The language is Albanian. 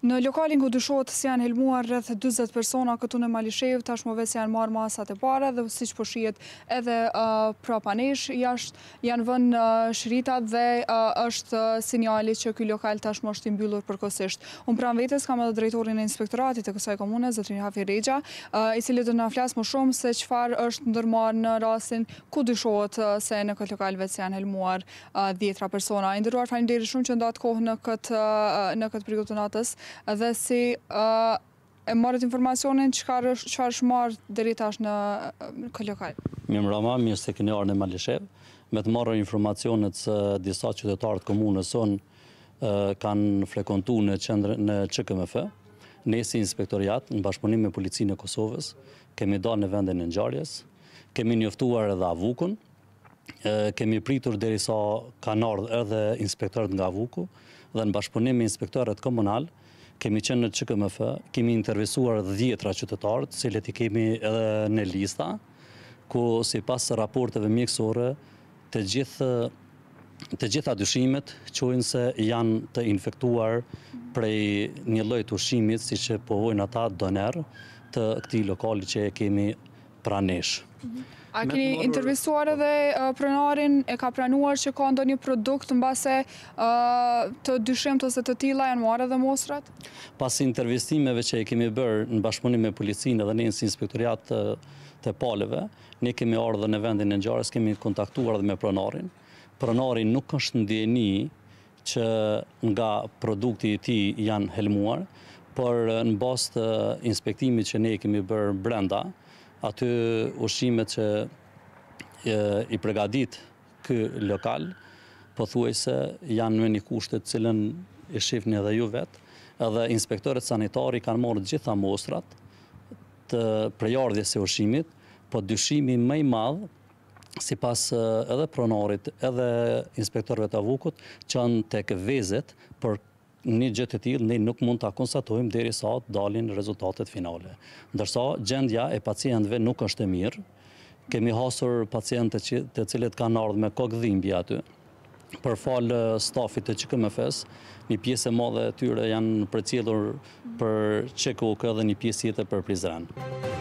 Në lokalin ku dyshohet se janë helmuar rreth 40 persona këtu në Malishev, tashmove si janë marrë masat e para dhe siç po shihet edhe uh, prapanesh jashtë janë vënë në uh, shrita dhe uh, është uh, sinjali që ky lokal tashmë është imbyllur mbyllur përkohësisht. Unë pranë vetes kam edhe drejtorin e inspektoratit të kësaj komune, zotrin Hafi Rexha, i cili do na flas më shumë se çfarë është ndërmarrë në rastin ku dyshohet se në këtë lokal si janë helmuar djetra 10 persona. Ai ndëruar faleminderit shumë që ndat kohë në këtë në këtë dhe si e marrët informacionin që farë shmarë dheri tash në këllokaj. Mjëmë rama, mjësë të këne arën e Malishev, me të marrë informacionet së disa qytetarët komunës sonë kanë frekontu në qëndrë në QKMF, ne si inspektoriat në bashkëpunim me policinë e Kosovës, kemi da në vendin e njarjes, kemi njëftuar edhe avukun, kemi pritur dheri sa kanë ardhë edhe inspektorët nga avuku, dhe në bashkëpunim me inspektorët komunal, kemi qenë në QKMF, kemi intervjësuar dhjetra qytetarët, se leti kemi edhe në lista, ku si pas raporteve mjekësore, të gjithë të gjitha dyshimet qojnë se janë të infektuar prej një lojt ushimit si që pohojnë ata doner të këti lokali që kemi pranesh. A keni intervjësuar edhe uh, pranarin e ka pranuar që ka ndo një produkt në base uh, të dyshim të të tila janë muarë dhe mosrat? Pas intervjësimeve që e kemi bërë në bashkëpunim me policinë dhe nësë inspektoriat uh, të paleve, ne kemi orë dhe në vendin e njërës, kemi kontaktuar dhe me pranarin. Pranarin nuk është në djeni që nga produkti i ti janë helmuar, për në të inspektimit që ne kemi bërë brenda, Aty ushimet që i pregadit kë lokal, po thuaj se janë në një kushtet cilën i shifni edhe ju vetë, edhe inspektorët sanitari kanë morë gjitha mostrat të prejardhje se ushimit, po dyshimi mëj madhë, si pas edhe pronorit, edhe inspektorve të avukut, qënë të këvezet për një gjithë të tjilë, ne nuk mund të konstatojmë dheri sa të dalin rezultatet finale. Ndërsa, gjendja e pacientve nuk është e mirë, kemi hasur pacientë të cilët ka nardhë me kokë dhimbja aty, për falë stafit të QKMFS, një pjesë e madhe tyre janë për cilur për QKUK dhe një pjesë jetë për Prizrenë.